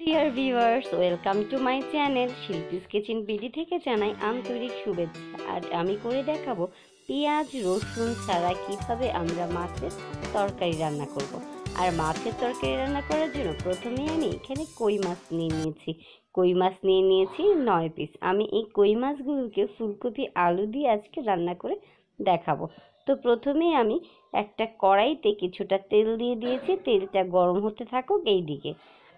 Deer viewers welcome to my channel Shilpi's kitchen BD থেকে জানাই আন্তরিক শুভেচ্ছা আজ আমি করে দেখাবো পেঁয়াজ রসুন ছাড়া কিভাবে আমরা মাছের তরকারি রান্না করব। আর মাছের তরকারি রান্না করার জন্য প্রথমে আমি এখানে কই মাছ নিয়ে নিয়েছি কই মাছ নিয়ে নিয়েছি নয় পিস আমি এই কই মাছগুলোকে ফুলকপি আলু দিয়ে আজকে রান্না করে দেখাবো তো প্রথমেই আমি একটা কড়াইতে কিছুটা তেল দিয়ে দিয়েছি তেলটা গরম হতে থাকুক এই দিকে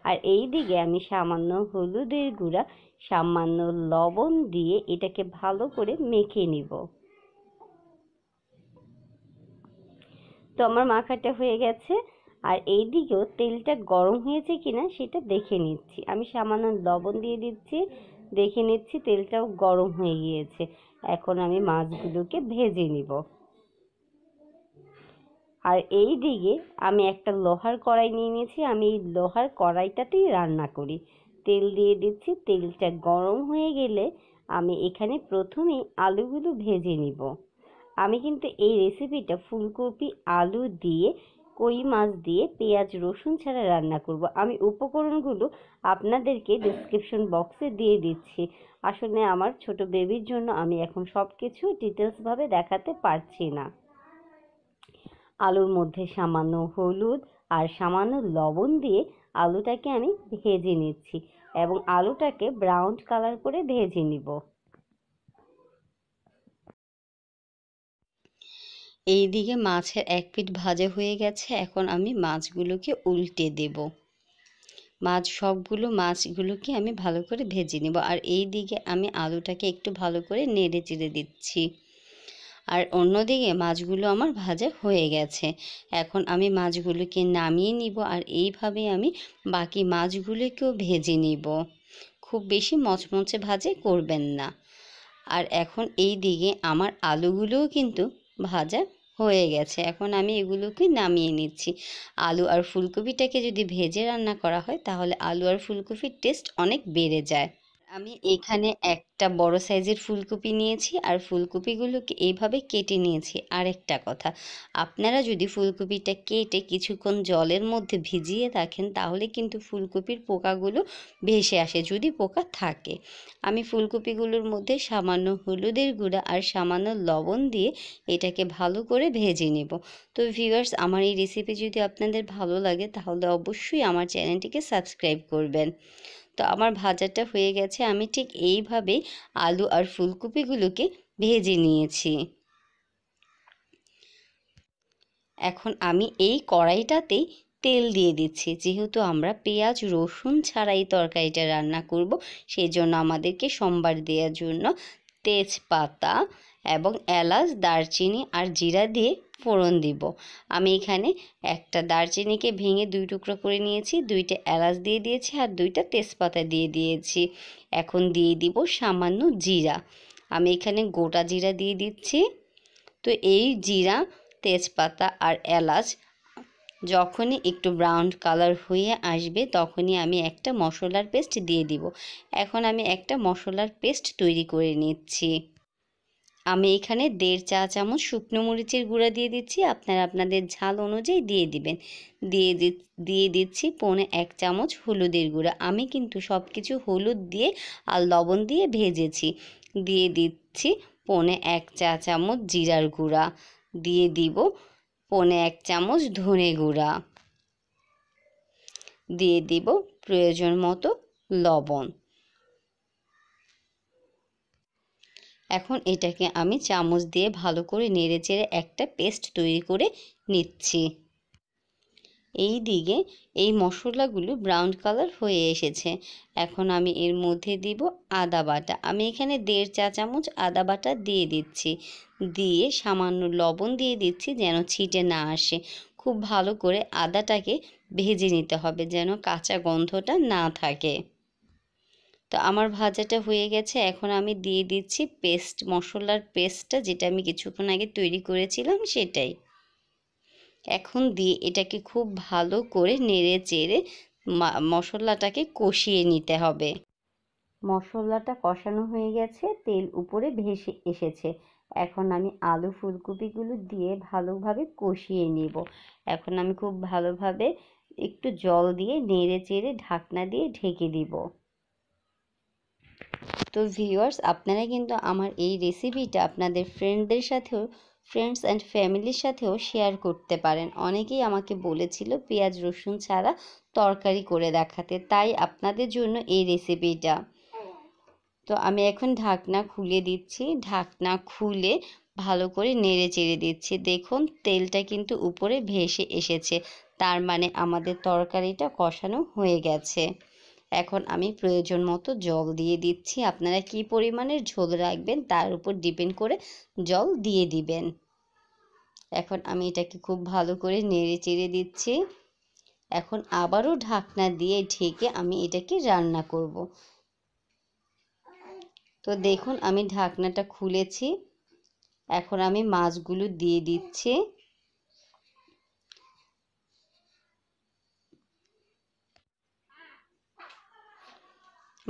আর এই দিকে আমি সামান্য হলুদের গুঁড়া সামান্য লবণ দিয়ে এটাকে ভালো করে মেখে নিব তো আমার মাখাটা হয়ে গেছে আর এই দিকেও তেলটা গরম হয়েছে কিনা সেটা দেখে নিচ্ছি আমি সামান্য লবণ দিয়ে দিচ্ছি দেখে নিচ্ছি তেলটাও গরম হয়ে গিয়েছে এখন আমি মাছগুলোকে ভেজে নিব আর এই দিকে আমি একটা লোহার কড়াই নিয়ে নিয়েছি আমি এই লোহার কড়াইটাতেই রান্না করি তেল দিয়ে দিচ্ছি তেলটা গরম হয়ে গেলে আমি এখানে প্রথমে আলুগুলো ভেজে নিব আমি কিন্তু এই রেসিপিটা ফুলকপি আলু দিয়ে কই মাছ দিয়ে পেঁয়াজ রসুন ছাড়া রান্না করব আমি উপকরণগুলো আপনাদেরকে ডিসক্রিপশন বক্সে দিয়ে দিচ্ছি আসলে আমার ছোট বেবির জন্য আমি এখন সব কিছু ডিটেলসভাবে দেখাতে পারছি না আলুর মধ্যে সামান্য হলুদ আর সামান্য লবণ দিয়ে আলুটাকে আমি ভেজে নিচ্ছি এবং আলুটাকে ব্রাউন কালার করে ভেজে নিব দিকে মাছের এক পিঠ ভাজা হয়ে গেছে এখন আমি মাছগুলোকে উল্টে দেব মাছ সবগুলো মাছগুলোকে আমি ভালো করে ভেজে নেব আর এই দিকে আমি আলুটাকে একটু ভালো করে নেড়ে চেড়ে দিচ্ছি আর অন্যদিকে মাছগুলো আমার ভাজা হয়ে গেছে এখন আমি মাছগুলোকে নামিয়ে নিব আর এইভাবে আমি বাকি মাছগুলোকেও ভেজে নিব খুব বেশি মচমচে ভাজে করবেন না আর এখন এই দিকে আমার আলুগুলোও কিন্তু ভাজা হয়ে গেছে এখন আমি এগুলোকে নামিয়ে নিচ্ছি আলু আর ফুলকপিটাকে যদি ভেজে রান্না করা হয় তাহলে আলু আর ফুলকপির টেস্ট অনেক বেড়ে যায় আমি এখানে একটা বড় সাইজের ফুলকপি নিয়েছি আর ফুলকপিগুলোকে এইভাবে কেটে নিয়েছি আর একটা কথা আপনারা যদি ফুলকপিটা কেটে কিছুক্ষণ জলের মধ্যে ভিজিয়ে রাখেন তাহলে কিন্তু ফুলকপির পোকাগুলো ভেসে আসে যদি পোকা থাকে আমি ফুলকপিগুলোর মধ্যে সামান্য হলুদের গুঁড়া আর সামান্য লবণ দিয়ে এটাকে ভালো করে ভেজে নেব তো ভিউয়ার্স আমার এই রেসিপি যদি আপনাদের ভালো লাগে তাহলে অবশ্যই আমার চ্যানেলটিকে সাবস্ক্রাইব করবেন তো আমার ভাজাটা হয়ে গেছে আমি ঠিক এইভাবে আলু আর ফুলকপিগুলোকে ভেজে নিয়েছি এখন আমি এই কড়াইটাতেই তেল দিয়ে দিচ্ছি যেহেতু আমরা পেঁয়াজ রসুন ছাড়াই তরকারিটা রান্না করব সেই জন্য আমাদেরকে সোমবার দেওয়ার জন্য তেজপাতা এবং এলাচ দারচিনি আর জিরা দিয়ে ফোড়ন দিব আমি এখানে একটা দারচিনিকে ভেঙে দুই টুকরো করে নিয়েছি দুইটা এলাচ দিয়ে দিয়েছি আর দুইটা তেজপাতা দিয়ে দিয়েছি এখন দিয়ে দিব সামান্য জিরা আমি এখানে গোটা জিরা দিয়ে দিচ্ছি তো এই জিরা তেজপাতা আর এলাচ যখনই একটু ব্রাউন কালার হয়ে আসবে তখনই আমি একটা মশলার পেস্ট দিয়ে দিব এখন আমি একটা মশলার পেস্ট তৈরি করে নিচ্ছি আমি এখানে দেড় চা চামচ শুকনো মরিচের গুঁড়া দিয়ে দিচ্ছি আপনারা আপনাদের ঝাল অনুযায়ী দিয়ে দিবেন দিয়ে দিয়ে দিচ্ছি পৌনে এক চামচ হলুদের গুঁড়া আমি কিন্তু সব কিছু হলুদ দিয়ে আর লবণ দিয়ে ভেজেছি দিয়ে দিচ্ছি পৌনে এক চা চামচ জিরার গুঁড়া দিয়ে দিব পৌনে এক চামচ ধনে গুঁড়া দিয়ে দিব প্রয়োজন মতো লবণ এখন এটাকে আমি চামচ দিয়ে ভালো করে নেড়ে চেড়ে একটা পেস্ট তৈরি করে নিচ্ছি এই দিকে এই মশলাগুলো ব্রাউন কালার হয়ে এসেছে এখন আমি এর মধ্যে দিব আদা বাটা আমি এখানে দেড় চা চামচ আদা বাটা দিয়ে দিচ্ছি দিয়ে সামান্য লবণ দিয়ে দিচ্ছি যেন ছিটে না আসে খুব ভালো করে আদাটাকে ভেজে নিতে হবে যেন কাঁচা গন্ধটা না থাকে তো আমার ভাজাটা হয়ে গেছে এখন আমি দিয়ে দিচ্ছি পেস্ট মশলার পেস্টটা যেটা আমি কিছুক্ষণ আগে তৈরি করেছিলাম সেটাই এখন দিয়ে এটাকে খুব ভালো করে নেড়ে চেড়ে মশলাটাকে কষিয়ে নিতে হবে মশলাটা কষানো হয়ে গেছে তেল উপরে ভেসে এসেছে এখন আমি আলু ফুলকপিগুলো দিয়ে ভালোভাবে কষিয়ে নিব এখন আমি খুব ভালোভাবে একটু জল দিয়ে নেড়ে চেড়ে ঢাকনা দিয়ে ঢেকে দিব তো ভিউয়ার্স আপনারা কিন্তু আমার এই রেসিপিটা আপনাদের ফ্রেন্ডদের সাথেও ফ্রেন্ডস অ্যান্ড ফ্যামিলির সাথেও শেয়ার করতে পারেন অনেকেই আমাকে বলেছিল পেঁয়াজ রসুন ছাড়া তরকারি করে দেখাতে তাই আপনাদের জন্য এই রেসিপিটা তো আমি এখন ঢাকনা খুলে দিচ্ছি ঢাকনা খুলে ভালো করে নেড়ে চেড়ে দিচ্ছি দেখুন তেলটা কিন্তু উপরে ভেসে এসেছে তার মানে আমাদের তরকারিটা কষানো হয়ে গেছে এখন আমি প্রয়োজন মতো জল দিয়ে দিচ্ছি আপনারা কি পরিমাণের ঝোল রাখবেন তার উপর ডিপেন্ড করে জল দিয়ে দিবেন এখন আমি এটাকে খুব ভালো করে নেড়ে চেড়ে দিচ্ছি এখন আবারও ঢাকনা দিয়ে ঢেকে আমি এটাকে রান্না করব তো দেখুন আমি ঢাকনাটা খুলেছি এখন আমি মাছগুলো দিয়ে দিচ্ছি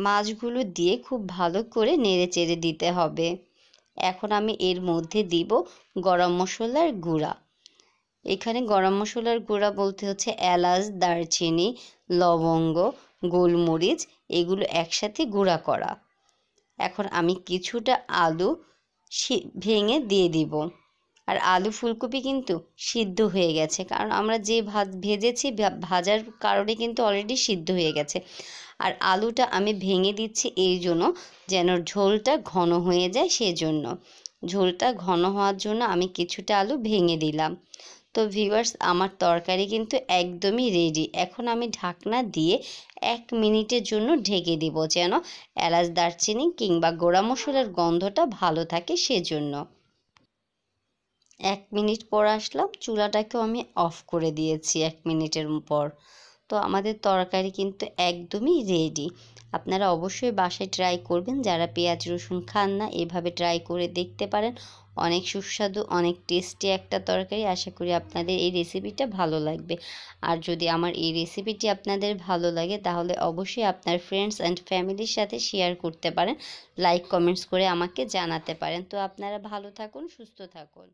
মাছগুলো দিয়ে খুব ভালো করে নেড়ে চেড়ে দিতে হবে এখন আমি এর মধ্যে দিব গরম মশলার গুঁড়া এখানে গরম মশলার গুঁড়া বলতে হচ্ছে এলাচ দারচিনি লবঙ্গ গোলমরিচ এগুলো একসাথে গুঁড়া করা এখন আমি কিছুটা আলু ভেঙে দিয়ে দিব আর আলু ফুলকপি কিন্তু সিদ্ধ হয়ে গেছে কারণ আমরা যে ভেজেছি ভাজার কারণে কিন্তু অলরেডি সিদ্ধ হয়ে গেছে আর আলুটা আমি ভেঙে দিচ্ছি এই জন্য যেন ঝোলটা ঘন হয়ে যায় সেজন্য ঝোলটা ঘন হওয়ার জন্য আমি কিছুটা আলু ভেঙে দিলাম তো ভিউয়ার্স আমার তরকারি কিন্তু একদমই রেডি এখন আমি ঢাকনা দিয়ে এক মিনিটের জন্য ঢেকে দেব যেন এলাচ দারচিনি কিংবা গোড়া মশলার গন্ধটা ভালো থাকে সেজন্য এক মিনিট পর আসলাম চুলাটাকেও আমি অফ করে দিয়েছি এক মিনিটের পর তো আমাদের তরকারি কিন্তু একদমই রেডি আপনারা অবশ্যই বাসায় ট্রাই করবেন যারা পেঁয়াজ রসুন খান না এভাবে ট্রাই করে দেখতে পারেন অনেক সুস্বাদু অনেক টেস্টি একটা তরকারি আশা করি আপনাদের এই রেসিপিটা ভালো লাগবে আর যদি আমার এই রেসিপিটি আপনাদের ভালো লাগে তাহলে অবশ্যই আপনার ফ্রেন্ডস অ্যান্ড ফ্যামিলির সাথে শেয়ার করতে পারেন লাইক কমেন্টস করে আমাকে জানাতে পারেন তো আপনারা ভালো থাকুন সুস্থ থাকুন